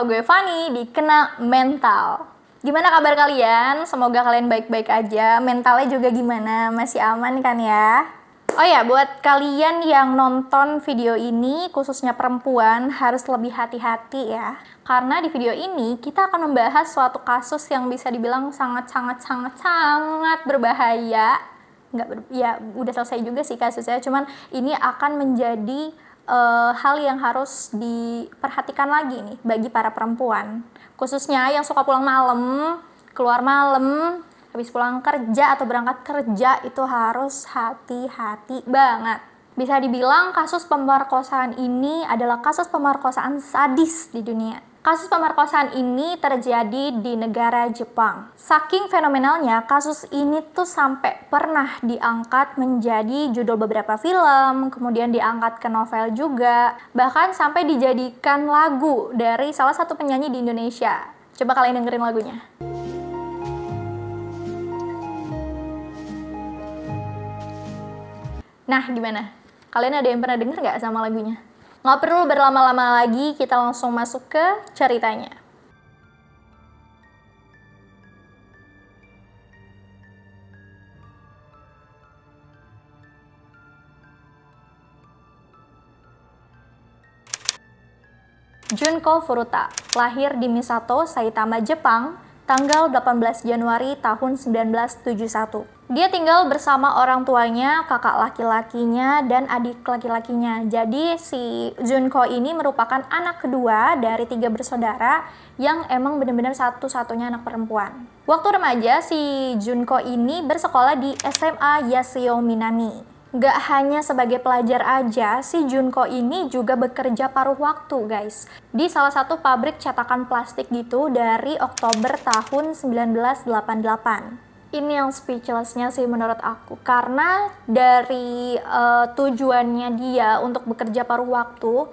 sama gue Fani di Kena Mental. Gimana kabar kalian? Semoga kalian baik-baik aja. Mentalnya juga gimana? Masih aman kan ya? Oh ya, buat kalian yang nonton video ini, khususnya perempuan, harus lebih hati-hati ya. Karena di video ini, kita akan membahas suatu kasus yang bisa dibilang sangat-sangat-sangat-sangat berbahaya. Nggak ber ya, udah selesai juga sih kasusnya, cuman ini akan menjadi uh, hal yang harus diperhatikan lagi nih bagi para perempuan khususnya yang suka pulang malam keluar malam habis pulang kerja atau berangkat kerja itu harus hati-hati banget bisa dibilang kasus pemerkosaan ini adalah kasus pemerkosaan sadis di dunia Kasus pemerkosaan ini terjadi di negara Jepang. Saking fenomenalnya, kasus ini tuh sampai pernah diangkat menjadi judul beberapa film, kemudian diangkat ke novel juga, bahkan sampai dijadikan lagu dari salah satu penyanyi di Indonesia. Coba kalian dengerin lagunya. Nah, gimana? Kalian ada yang pernah denger nggak sama lagunya? Nggak perlu berlama-lama lagi, kita langsung masuk ke ceritanya. Junko Furuta, lahir di Misato, Saitama, Jepang, tanggal 18 Januari tahun 1971. Dia tinggal bersama orang tuanya, kakak laki-lakinya, dan adik laki-lakinya. Jadi si Junko ini merupakan anak kedua dari tiga bersaudara yang emang benar-benar satu-satunya anak perempuan. Waktu remaja, si Junko ini bersekolah di SMA Yasio Minami. Gak hanya sebagai pelajar aja, si Junko ini juga bekerja paruh waktu guys. Di salah satu pabrik cetakan plastik gitu dari Oktober tahun 1988 ini yang speechlessnya sih menurut aku karena dari uh, tujuannya dia untuk bekerja paruh waktu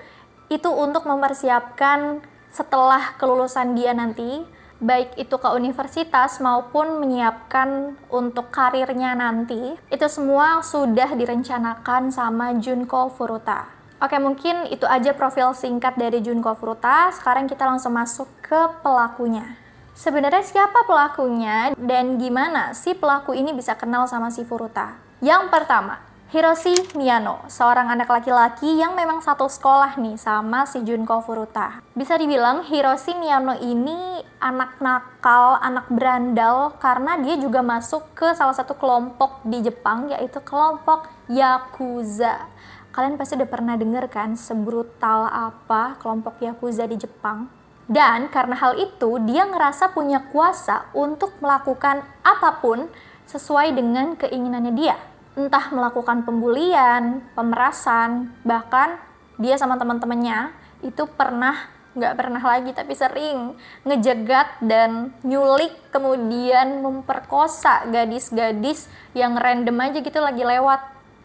itu untuk mempersiapkan setelah kelulusan dia nanti baik itu ke universitas maupun menyiapkan untuk karirnya nanti itu semua sudah direncanakan sama Junko Furuta. Oke mungkin itu aja profil singkat dari Junko Furuta. Sekarang kita langsung masuk ke pelakunya. Sebenarnya siapa pelakunya dan gimana si pelaku ini bisa kenal sama si Furuta? Yang pertama, Hiroshi Miyano, seorang anak laki-laki yang memang satu sekolah nih sama si Junko Furuta. Bisa dibilang Hiroshi Miyano ini anak nakal, anak berandal karena dia juga masuk ke salah satu kelompok di Jepang yaitu kelompok Yakuza. Kalian pasti udah pernah denger kan sebrutal apa kelompok Yakuza di Jepang? Dan karena hal itu, dia ngerasa punya kuasa untuk melakukan apapun sesuai dengan keinginannya dia. Entah melakukan pembulian, pemerasan, bahkan dia sama teman-temannya itu pernah nggak pernah lagi tapi sering ngejegat dan nyulik kemudian memperkosa gadis-gadis yang random aja gitu lagi lewat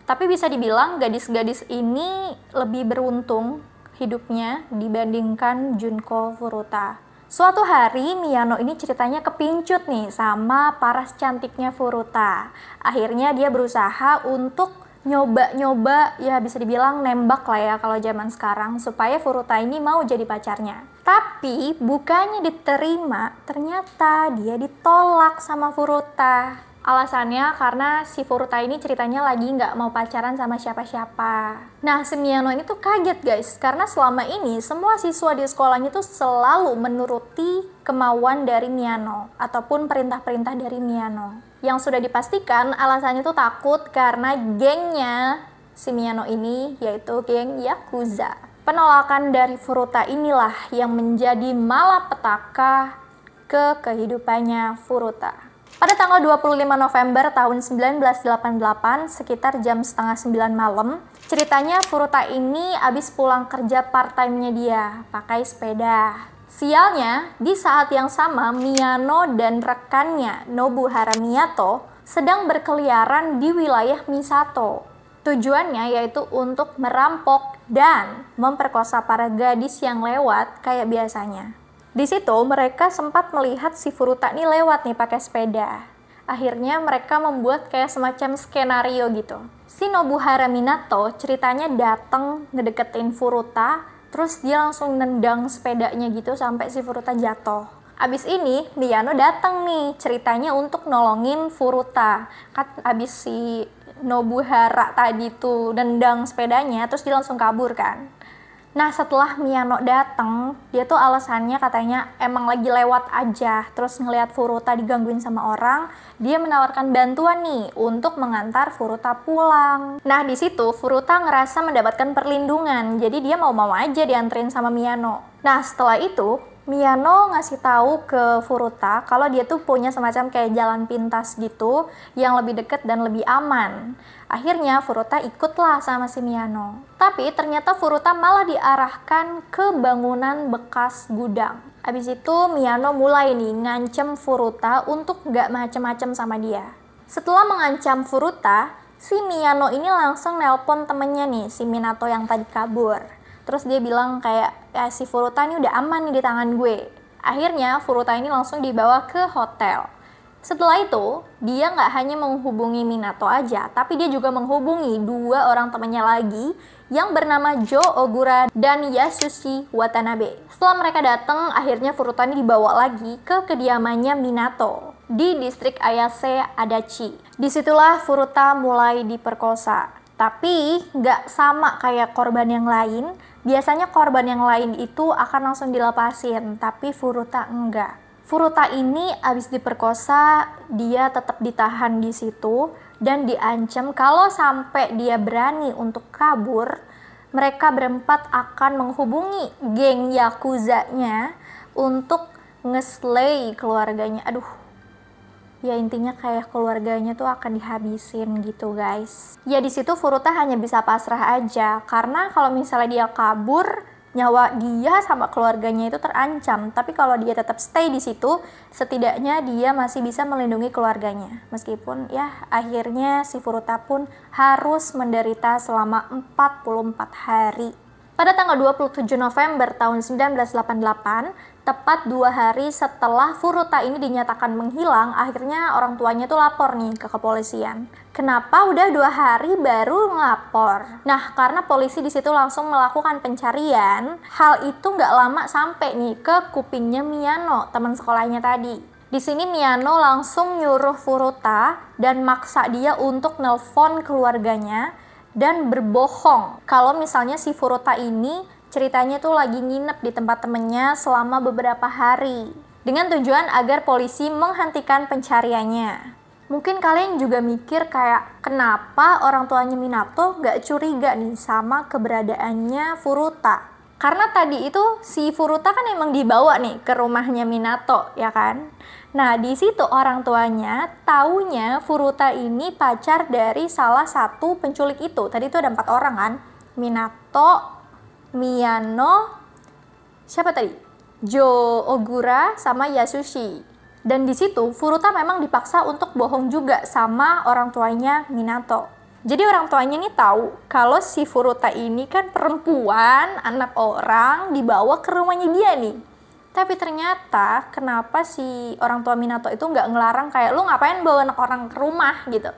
tapi bisa dibilang gadis-gadis ini lebih beruntung hidupnya dibandingkan Junko Furuta. Suatu hari Miyano ini ceritanya kepincut nih sama paras cantiknya Furuta. Akhirnya dia berusaha untuk nyoba-nyoba ya bisa dibilang nembak lah ya kalau zaman sekarang supaya Furuta ini mau jadi pacarnya. Tapi bukannya diterima, ternyata dia ditolak sama Furuta. Alasannya karena si Furuta ini ceritanya lagi nggak mau pacaran sama siapa-siapa. Nah, Semiano ini tuh kaget guys, karena selama ini semua siswa di sekolahnya tuh selalu menuruti kemauan dari Miano, ataupun perintah-perintah dari Miano. Yang sudah dipastikan alasannya tuh takut karena gengnya si Miano ini, yaitu geng Yakuza. Penolakan dari Furuta inilah yang menjadi malapetaka ke kehidupannya Furuta. Pada tanggal 25 November tahun 1988, sekitar jam setengah sembilan malam, ceritanya Furuta ini abis pulang kerja part-time-nya dia, pakai sepeda. Sialnya, di saat yang sama Miyano dan rekannya Nobu Haramiyato sedang berkeliaran di wilayah Misato. Tujuannya yaitu untuk merampok dan memperkosa para gadis yang lewat kayak biasanya. Di situ mereka sempat melihat si Furuta ini lewat nih pakai sepeda. Akhirnya mereka membuat kayak semacam skenario gitu. Si Nobuhara Minato ceritanya datang ngedeketin Furuta, terus dia langsung nendang sepedanya gitu sampai si Furuta jatuh. Abis ini Miyano datang nih ceritanya untuk nolongin Furuta. Kat abis si Nobuhara tadi tuh nendang sepedanya, terus dia langsung kabur kan Nah setelah Miano datang, dia tuh alasannya katanya emang lagi lewat aja, terus ngelihat Furuta digangguin sama orang, dia menawarkan bantuan nih untuk mengantar Furuta pulang. Nah di situ Furuta ngerasa mendapatkan perlindungan, jadi dia mau-mau aja dianterin sama Miano. Nah setelah itu Miano ngasih tahu ke Furuta kalau dia tuh punya semacam kayak jalan pintas gitu yang lebih deket dan lebih aman. Akhirnya Furuta ikutlah sama si Miano. Tapi ternyata Furuta malah diarahkan ke bangunan bekas gudang. Abis itu Miano mulai nih ngancem Furuta untuk gak macem-macem sama dia. Setelah mengancam Furuta, si Miano ini langsung nelpon temennya nih, si Minato yang tadi kabur. Terus dia bilang kayak, ya si Furuta ini udah aman nih di tangan gue. Akhirnya Furuta ini langsung dibawa ke hotel. Setelah itu, dia nggak hanya menghubungi Minato aja, tapi dia juga menghubungi dua orang temannya lagi yang bernama Jo Ogura dan Yasushi Watanabe. Setelah mereka datang, akhirnya Furutani dibawa lagi ke kediamannya Minato di distrik Ayase Adachi. Disitulah Furuta mulai diperkosa. Tapi nggak sama kayak korban yang lain, biasanya korban yang lain itu akan langsung dilepasin, tapi Furuta enggak Furuta ini abis diperkosa, dia tetap ditahan di situ dan diancam kalau sampai dia berani untuk kabur, mereka berempat akan menghubungi geng Yakuza-nya untuk ngeslay keluarganya. Aduh, ya intinya kayak keluarganya tuh akan dihabisin gitu guys. Ya di situ Furuta hanya bisa pasrah aja karena kalau misalnya dia kabur, nyawa dia sama keluarganya itu terancam. Tapi kalau dia tetap stay di situ, setidaknya dia masih bisa melindungi keluarganya. Meskipun ya akhirnya si Furuta pun harus menderita selama 44 hari. Pada tanggal 27 November tahun 1988, tepat dua hari setelah Furuta ini dinyatakan menghilang, akhirnya orang tuanya tuh lapor nih ke kepolisian. Kenapa udah dua hari baru ngelapor? Nah, karena polisi di situ langsung melakukan pencarian, hal itu nggak lama sampai nih ke kupingnya Miano, teman sekolahnya tadi. Di sini Miano langsung nyuruh Furuta dan maksa dia untuk nelpon keluarganya dan berbohong kalau misalnya si Furuta ini Ceritanya tuh lagi nginep di tempat temennya selama beberapa hari dengan tujuan agar polisi menghentikan pencariannya. Mungkin kalian juga mikir kayak kenapa orang tuanya Minato gak curiga nih sama keberadaannya Furuta. Karena tadi itu si Furuta kan emang dibawa nih ke rumahnya Minato, ya kan? Nah, di situ orang tuanya taunya Furuta ini pacar dari salah satu penculik itu. Tadi itu ada empat orang kan? Minato, Miyano, siapa tadi? Jo Ogura sama Yasushi. Dan di situ Furuta memang dipaksa untuk bohong juga sama orang tuanya Minato. Jadi orang tuanya ini tahu kalau si Furuta ini kan perempuan, anak orang dibawa ke rumahnya dia nih. Tapi ternyata kenapa si orang tua Minato itu nggak ngelarang kayak lu ngapain bawa anak orang ke rumah gitu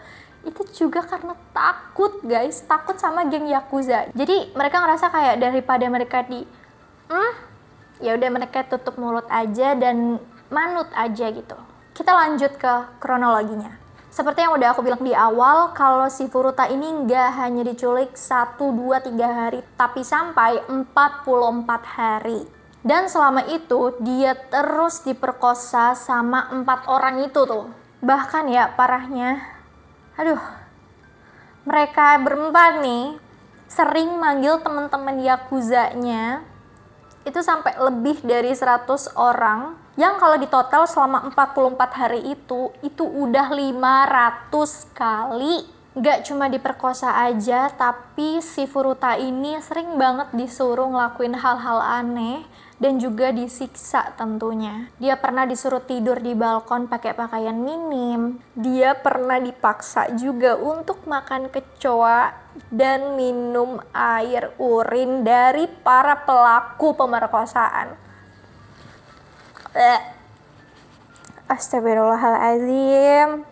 itu juga karena takut guys takut sama geng yakuza jadi mereka ngerasa kayak daripada mereka di hmm ya udah mereka tutup mulut aja dan manut aja gitu kita lanjut ke kronologinya seperti yang udah aku bilang di awal, kalau si Furuta ini nggak hanya diculik 1, 2, 3 hari, tapi sampai 44 hari. Dan selama itu, dia terus diperkosa sama empat orang itu tuh. Bahkan ya, parahnya, aduh mereka berempat nih sering manggil teman-teman yakuzanya itu sampai lebih dari 100 orang yang kalau di total selama 44 hari itu itu udah 500 kali gak cuma diperkosa aja tapi si Furuta ini sering banget disuruh ngelakuin hal-hal aneh dan juga disiksa tentunya. Dia pernah disuruh tidur di balkon pakai pakaian minim. Dia pernah dipaksa juga untuk makan kecoa dan minum air urin dari para pelaku pemerkosaan. Astagfirullahaladzim.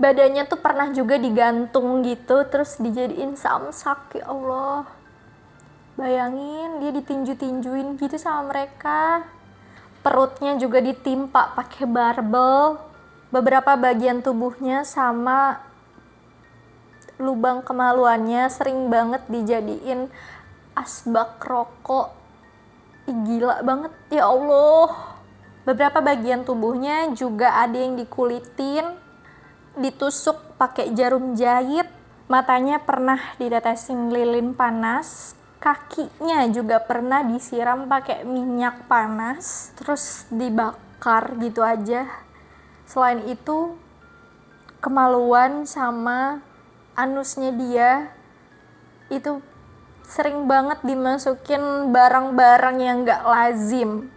Badannya tuh pernah juga digantung gitu terus dijadiin samsak ya Allah Bayangin dia ditinju-tinjuin gitu sama mereka. Perutnya juga ditimpa pakai barbel. Beberapa bagian tubuhnya sama lubang kemaluannya sering banget dijadiin asbak rokok. Ih, gila banget ya Allah. Beberapa bagian tubuhnya juga ada yang dikulitin, ditusuk pakai jarum jahit, matanya pernah ditetesin lilin panas kakinya juga pernah disiram pakai minyak panas terus dibakar gitu aja selain itu kemaluan sama anusnya dia itu sering banget dimasukin barang-barang yang gak lazim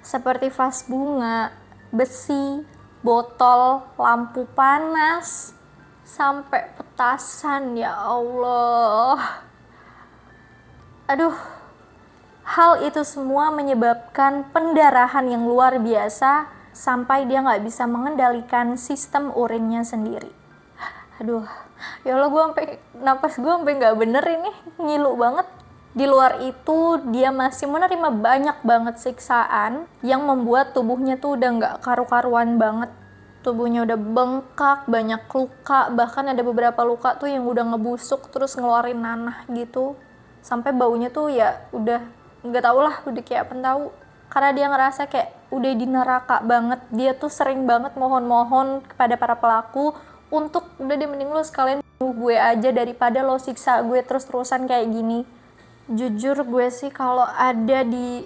seperti vas bunga, besi, botol, lampu panas, sampai petasan ya Allah aduh hal itu semua menyebabkan pendarahan yang luar biasa sampai dia nggak bisa mengendalikan sistem urinnya sendiri aduh ya Allah gue sampai napas gue sampai nggak bener ini ngilu banget di luar itu dia masih menerima banyak banget siksaan yang membuat tubuhnya tuh udah nggak karu-karuan banget tubuhnya udah bengkak banyak luka bahkan ada beberapa luka tuh yang udah ngebusuk terus ngeluarin nanah gitu sampai baunya tuh ya udah nggak tau lah udah kayak pentau karena dia ngerasa kayak udah di neraka banget dia tuh sering banget mohon-mohon kepada para pelaku untuk udah dia mending lo sekalian bunuh gue aja daripada lo siksa gue terus-terusan kayak gini jujur gue sih kalau ada di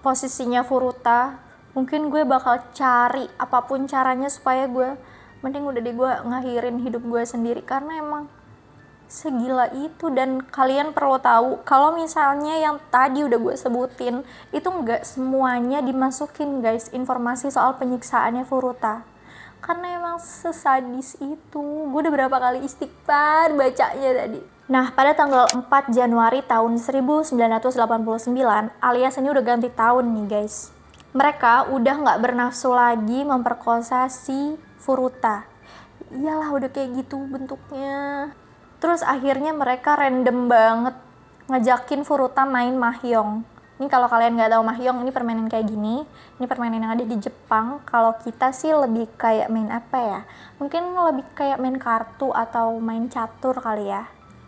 posisinya Furuta mungkin gue bakal cari apapun caranya supaya gue mending udah deh gue ngakhirin hidup gue sendiri karena emang segila itu dan kalian perlu tahu kalau misalnya yang tadi udah gue sebutin itu nggak semuanya dimasukin guys informasi soal penyiksaannya Furuta karena emang sesadis itu gue udah berapa kali istighfar bacanya tadi Nah, pada tanggal 4 Januari tahun 1989, alias ini udah ganti tahun nih guys. Mereka udah nggak bernafsu lagi memperkosa si Furuta. Iyalah udah kayak gitu bentuknya. Terus akhirnya mereka random banget ngajakin Furuta main mahjong. Ini kalau kalian nggak tahu mahjong, ini permainan kayak gini. Ini permainan yang ada di Jepang. Kalau kita sih lebih kayak main apa ya? Mungkin lebih kayak main kartu atau main catur kali ya.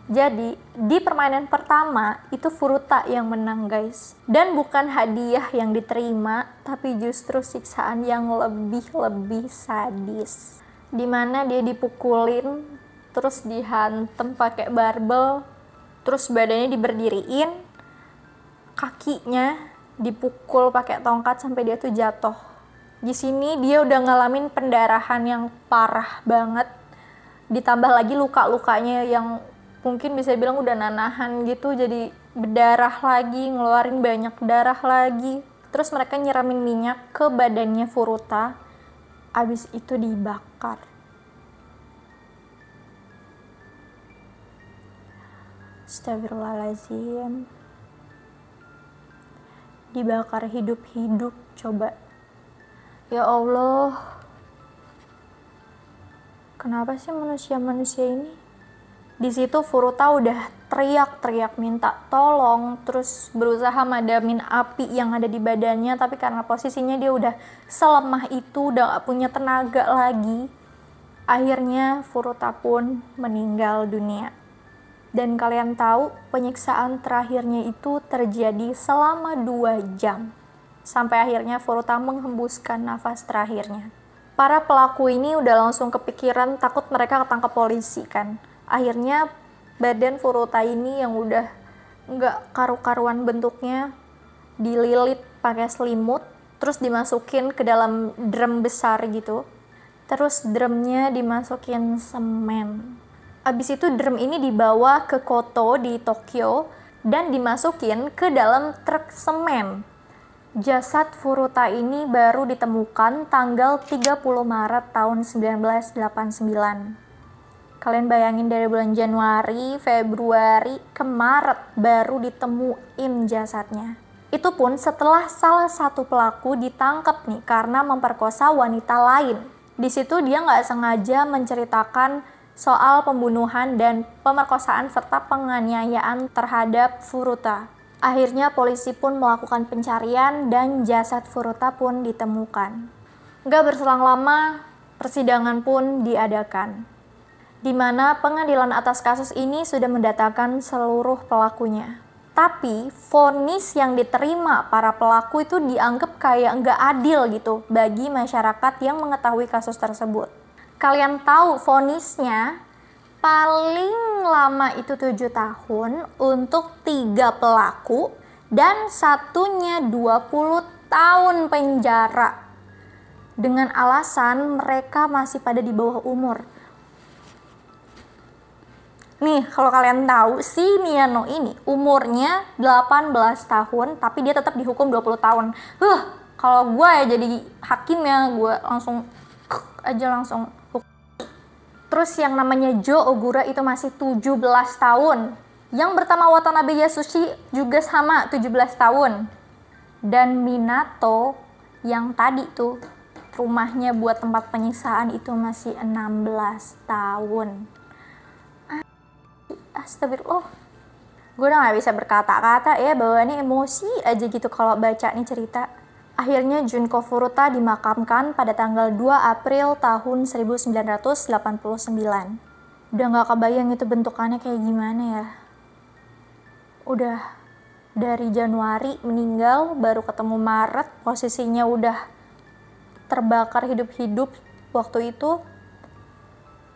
Jadi, di permainan pertama itu Furuta yang menang, guys. Dan bukan hadiah yang diterima, tapi justru siksaan yang lebih-lebih sadis. Dimana dia dipukulin terus dihantem pakai barbel terus badannya diberdiriin kakinya dipukul pakai tongkat sampai dia tuh jatuh di sini dia udah ngalamin pendarahan yang parah banget ditambah lagi luka-lukanya yang mungkin bisa bilang udah nanahan gitu jadi berdarah lagi ngeluarin banyak darah lagi terus mereka nyeramin minyak ke badannya Furuta abis itu dibakar Astagfirullahaladzim dibakar hidup-hidup coba ya Allah kenapa sih manusia-manusia ini di situ Furuta udah teriak-teriak minta tolong terus berusaha madamin api yang ada di badannya tapi karena posisinya dia udah selemah itu udah gak punya tenaga lagi akhirnya Furuta pun meninggal dunia dan kalian tahu penyiksaan terakhirnya itu terjadi selama dua jam. Sampai akhirnya Furuta menghembuskan nafas terakhirnya. Para pelaku ini udah langsung kepikiran takut mereka ketangkep polisi kan. Akhirnya badan Furuta ini yang udah nggak karu-karuan bentuknya dililit pakai selimut terus dimasukin ke dalam drum besar gitu terus drumnya dimasukin semen Abis itu drum ini dibawa ke Koto di Tokyo dan dimasukin ke dalam truk semen. Jasad Furuta ini baru ditemukan tanggal 30 Maret tahun 1989. Kalian bayangin dari bulan Januari, Februari ke Maret baru ditemuin jasadnya. Itu pun setelah salah satu pelaku ditangkap nih karena memperkosa wanita lain. Di situ dia nggak sengaja menceritakan soal pembunuhan dan pemerkosaan serta penganiayaan terhadap Furuta. Akhirnya polisi pun melakukan pencarian dan jasad Furuta pun ditemukan. Gak berselang lama, persidangan pun diadakan, di mana pengadilan atas kasus ini sudah mendatangkan seluruh pelakunya. Tapi vonis yang diterima para pelaku itu dianggap kayak nggak adil gitu bagi masyarakat yang mengetahui kasus tersebut kalian tahu fonisnya paling lama itu tujuh tahun untuk tiga pelaku dan satunya 20 tahun penjara dengan alasan mereka masih pada di bawah umur. Nih, kalau kalian tahu si Miano ini umurnya 18 tahun tapi dia tetap dihukum 20 tahun. Huh, kalau gue ya jadi hakim ya gue langsung aja langsung Terus yang namanya Jo Ogura itu masih 17 tahun. Yang pertama Watanabe Yasushi juga sama 17 tahun. Dan Minato yang tadi tuh rumahnya buat tempat penyiksaan itu masih 16 tahun. Astagfirullah. Gue udah gak bisa berkata-kata ya, bahwa ini emosi aja gitu kalau baca nih cerita. Akhirnya Junko Furuta dimakamkan pada tanggal 2 April tahun 1989. Udah nggak kebayang itu bentukannya kayak gimana ya. Udah dari Januari meninggal, baru ketemu Maret, posisinya udah terbakar hidup-hidup waktu itu.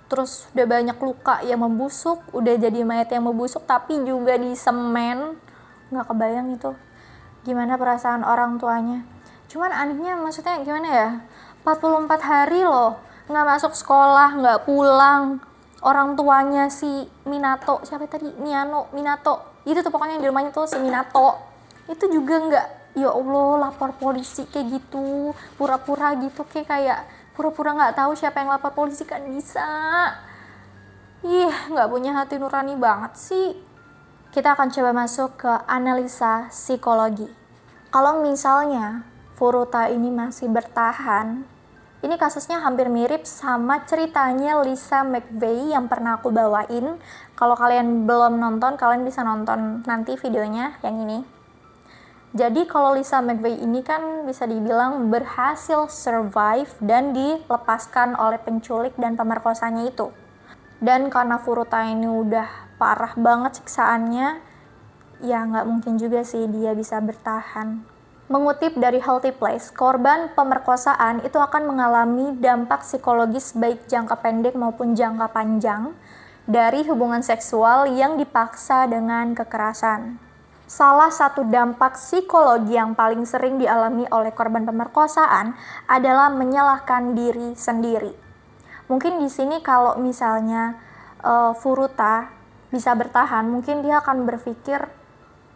Terus udah banyak luka yang membusuk, udah jadi mayat yang membusuk, tapi juga di semen. Nggak kebayang itu. Gimana perasaan orang tuanya? cuman anehnya maksudnya gimana ya 44 hari loh nggak masuk sekolah nggak pulang orang tuanya si Minato siapa tadi Miano Minato itu tuh pokoknya yang di rumahnya tuh si Minato itu juga nggak ya Allah lapor polisi kayak gitu pura-pura gitu kayak kayak pura-pura nggak tahu siapa yang lapor polisi kan bisa ih nggak punya hati nurani banget sih kita akan coba masuk ke analisa psikologi kalau misalnya Furuta ini masih bertahan, ini kasusnya hampir mirip sama ceritanya Lisa McVeigh yang pernah aku bawain. Kalau kalian belum nonton, kalian bisa nonton nanti videonya yang ini. Jadi kalau Lisa McVeigh ini kan bisa dibilang berhasil survive dan dilepaskan oleh penculik dan pemerkosanya itu. Dan karena Furuta ini udah parah banget siksaannya, ya nggak mungkin juga sih dia bisa bertahan Mengutip dari Healthy Place, korban pemerkosaan itu akan mengalami dampak psikologis baik jangka pendek maupun jangka panjang dari hubungan seksual yang dipaksa dengan kekerasan. Salah satu dampak psikologi yang paling sering dialami oleh korban pemerkosaan adalah menyalahkan diri sendiri. Mungkin di sini kalau misalnya uh, Furuta bisa bertahan, mungkin dia akan berpikir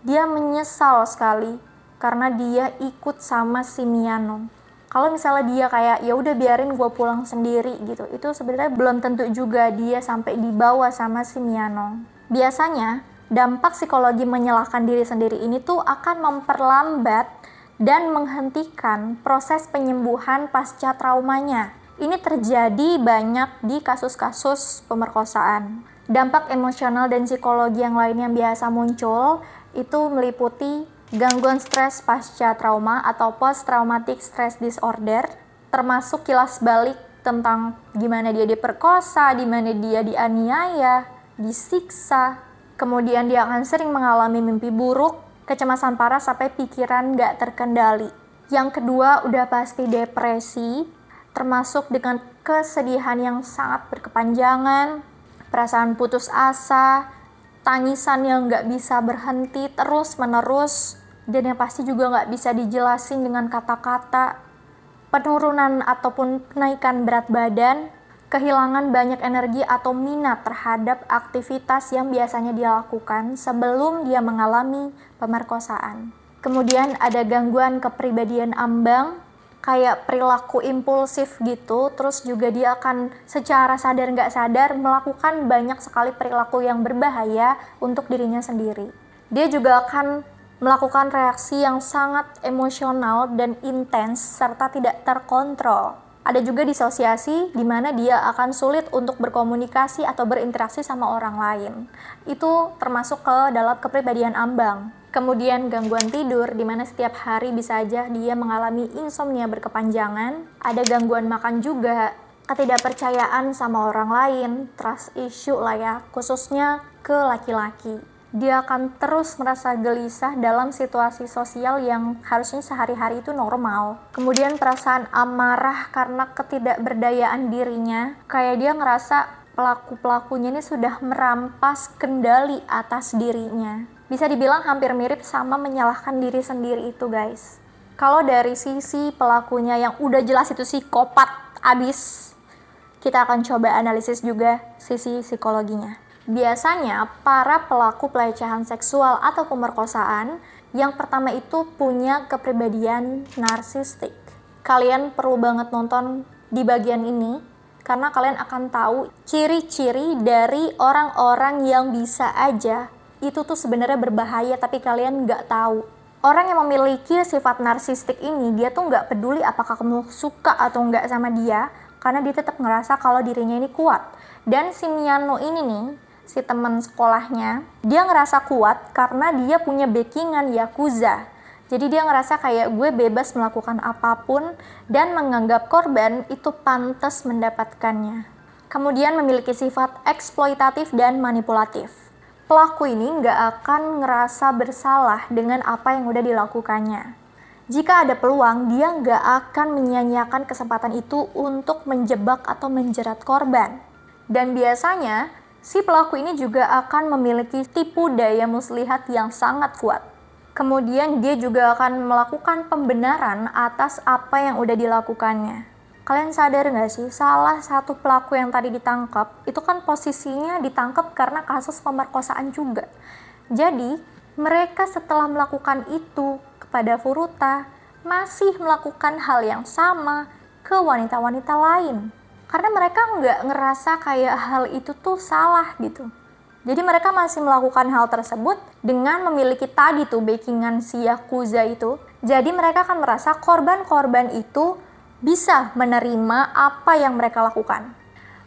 dia menyesal sekali karena dia ikut sama si Miano. Kalau misalnya dia kayak ya udah biarin gue pulang sendiri gitu, itu sebenarnya belum tentu juga dia sampai dibawa sama si Miano. Biasanya dampak psikologi menyalahkan diri sendiri ini tuh akan memperlambat dan menghentikan proses penyembuhan pasca traumanya. Ini terjadi banyak di kasus-kasus pemerkosaan. Dampak emosional dan psikologi yang lain yang biasa muncul itu meliputi gangguan stres pasca trauma atau post traumatic stress disorder, termasuk kilas balik tentang gimana dia diperkosa, di mana dia dianiaya, disiksa. Kemudian dia akan sering mengalami mimpi buruk, kecemasan parah sampai pikiran nggak terkendali. Yang kedua udah pasti depresi, termasuk dengan kesedihan yang sangat berkepanjangan, perasaan putus asa, tangisan yang nggak bisa berhenti terus menerus, dan yang pasti juga nggak bisa dijelasin dengan kata-kata penurunan ataupun kenaikan berat badan kehilangan banyak energi atau minat terhadap aktivitas yang biasanya dia lakukan sebelum dia mengalami pemerkosaan. Kemudian ada gangguan kepribadian ambang, kayak perilaku impulsif gitu, terus juga dia akan secara sadar nggak sadar melakukan banyak sekali perilaku yang berbahaya untuk dirinya sendiri. Dia juga akan melakukan reaksi yang sangat emosional dan intens serta tidak terkontrol. Ada juga disosiasi di mana dia akan sulit untuk berkomunikasi atau berinteraksi sama orang lain. Itu termasuk ke dalam kepribadian ambang. Kemudian gangguan tidur, di mana setiap hari bisa aja dia mengalami insomnia berkepanjangan. Ada gangguan makan juga, ketidakpercayaan sama orang lain, trust issue lah ya, khususnya ke laki-laki dia akan terus merasa gelisah dalam situasi sosial yang harusnya sehari-hari itu normal. Kemudian perasaan amarah karena ketidakberdayaan dirinya, kayak dia ngerasa pelaku-pelakunya ini sudah merampas kendali atas dirinya. Bisa dibilang hampir mirip sama menyalahkan diri sendiri itu, guys. Kalau dari sisi pelakunya yang udah jelas itu psikopat abis, kita akan coba analisis juga sisi psikologinya. Biasanya, para pelaku pelecehan seksual atau pemerkosaan yang pertama itu punya kepribadian narsistik. Kalian perlu banget nonton di bagian ini karena kalian akan tahu ciri-ciri dari orang-orang yang bisa aja itu tuh sebenarnya berbahaya tapi kalian nggak tahu. Orang yang memiliki sifat narsistik ini dia tuh nggak peduli apakah kamu suka atau nggak sama dia karena dia tetap ngerasa kalau dirinya ini kuat. Dan si Miano ini nih si teman sekolahnya, dia ngerasa kuat karena dia punya backingan Yakuza. Jadi dia ngerasa kayak gue bebas melakukan apapun dan menganggap korban itu pantas mendapatkannya. Kemudian memiliki sifat eksploitatif dan manipulatif. Pelaku ini nggak akan ngerasa bersalah dengan apa yang udah dilakukannya. Jika ada peluang, dia nggak akan menyia-nyiakan kesempatan itu untuk menjebak atau menjerat korban. Dan biasanya, Si pelaku ini juga akan memiliki tipu daya muslihat yang sangat kuat. Kemudian dia juga akan melakukan pembenaran atas apa yang udah dilakukannya. Kalian sadar nggak sih, salah satu pelaku yang tadi ditangkap itu kan posisinya ditangkap karena kasus pemerkosaan juga. Jadi, mereka setelah melakukan itu kepada Furuta masih melakukan hal yang sama ke wanita-wanita lain karena mereka nggak ngerasa kayak hal itu tuh salah gitu. Jadi mereka masih melakukan hal tersebut dengan memiliki tadi tuh backingan si Yakuza itu. Jadi mereka akan merasa korban-korban itu bisa menerima apa yang mereka lakukan.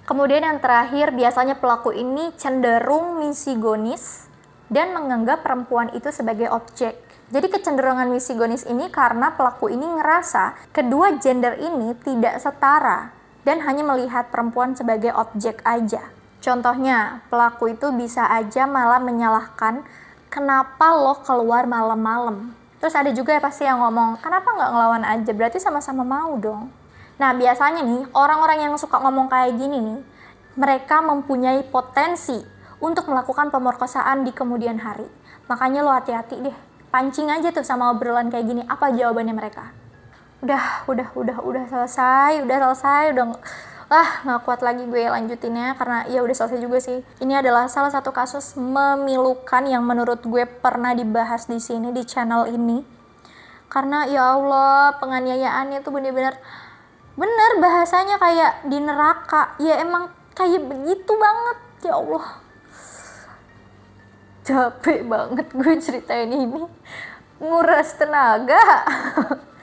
Kemudian yang terakhir, biasanya pelaku ini cenderung misigonis dan menganggap perempuan itu sebagai objek. Jadi kecenderungan misigonis ini karena pelaku ini ngerasa kedua gender ini tidak setara dan hanya melihat perempuan sebagai objek aja. Contohnya, pelaku itu bisa aja malah menyalahkan kenapa lo keluar malam-malam. Terus ada juga ya pasti yang ngomong, kenapa nggak ngelawan aja? Berarti sama-sama mau dong. Nah, biasanya nih, orang-orang yang suka ngomong kayak gini nih, mereka mempunyai potensi untuk melakukan pemerkosaan di kemudian hari. Makanya lo hati-hati deh, pancing aja tuh sama obrolan kayak gini, apa jawabannya mereka udah udah udah udah selesai udah selesai udah ah nggak kuat lagi gue lanjutinnya karena ya udah selesai juga sih ini adalah salah satu kasus memilukan yang menurut gue pernah dibahas di sini di channel ini karena ya Allah penganiayaannya tuh bener-bener bener bahasanya kayak di neraka ya emang kayak begitu banget ya Allah capek banget gue ceritain ini nguras tenaga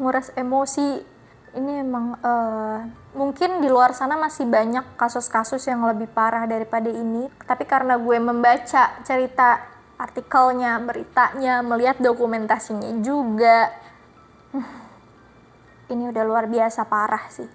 nguras emosi ini emang uh, mungkin di luar sana masih banyak kasus-kasus yang lebih parah daripada ini tapi karena gue membaca cerita artikelnya beritanya melihat dokumentasinya juga ini udah luar biasa parah sih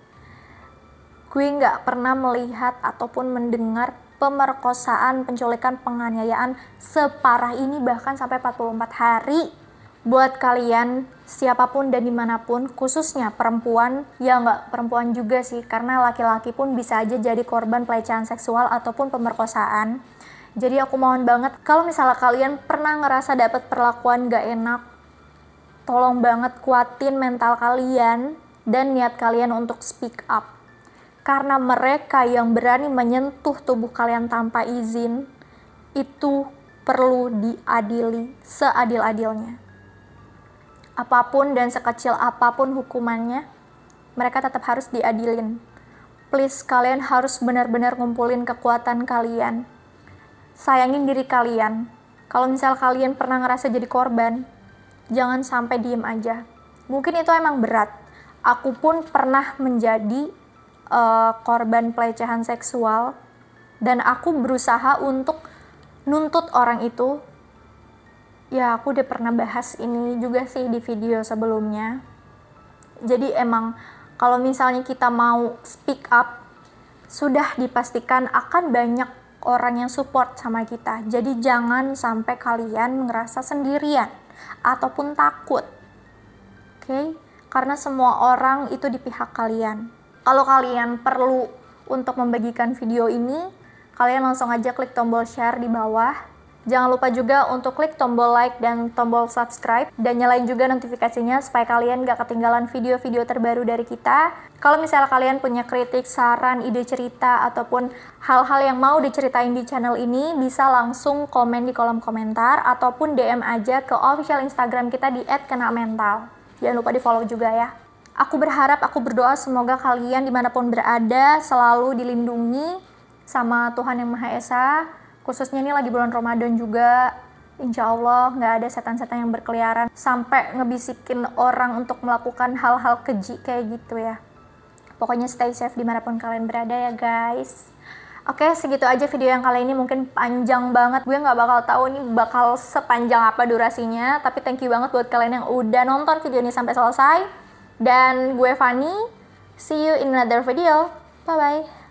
gue nggak pernah melihat ataupun mendengar pemerkosaan penculikan penganiayaan separah ini bahkan sampai 44 hari buat kalian siapapun dan dimanapun khususnya perempuan ya nggak perempuan juga sih karena laki-laki pun bisa aja jadi korban pelecehan seksual ataupun pemerkosaan jadi aku mohon banget kalau misalnya kalian pernah ngerasa dapat perlakuan gak enak tolong banget kuatin mental kalian dan niat kalian untuk speak up karena mereka yang berani menyentuh tubuh kalian tanpa izin itu perlu diadili seadil-adilnya apapun dan sekecil apapun hukumannya, mereka tetap harus diadilin. Please, kalian harus benar-benar ngumpulin kekuatan kalian. Sayangin diri kalian. Kalau misal kalian pernah ngerasa jadi korban, jangan sampai diem aja. Mungkin itu emang berat. Aku pun pernah menjadi uh, korban pelecehan seksual dan aku berusaha untuk nuntut orang itu ya aku udah pernah bahas ini juga sih di video sebelumnya jadi emang kalau misalnya kita mau speak up sudah dipastikan akan banyak orang yang support sama kita jadi jangan sampai kalian ngerasa sendirian ataupun takut oke okay? karena semua orang itu di pihak kalian kalau kalian perlu untuk membagikan video ini kalian langsung aja klik tombol share di bawah Jangan lupa juga untuk klik tombol like dan tombol subscribe dan nyalain juga notifikasinya supaya kalian gak ketinggalan video-video terbaru dari kita. Kalau misalnya kalian punya kritik, saran, ide cerita, ataupun hal-hal yang mau diceritain di channel ini, bisa langsung komen di kolom komentar ataupun DM aja ke official Instagram kita di @kenamental. Jangan lupa di follow juga ya. Aku berharap, aku berdoa semoga kalian dimanapun berada selalu dilindungi sama Tuhan Yang Maha Esa, khususnya ini lagi bulan Ramadan juga Insya Allah nggak ada setan-setan yang berkeliaran sampai ngebisikin orang untuk melakukan hal-hal keji kayak gitu ya. Pokoknya stay safe dimanapun kalian berada ya guys. Oke segitu aja video yang kali ini mungkin panjang banget. Gue nggak bakal tahu ini bakal sepanjang apa durasinya. Tapi thank you banget buat kalian yang udah nonton video ini sampai selesai. Dan gue Fani. See you in another video. Bye-bye.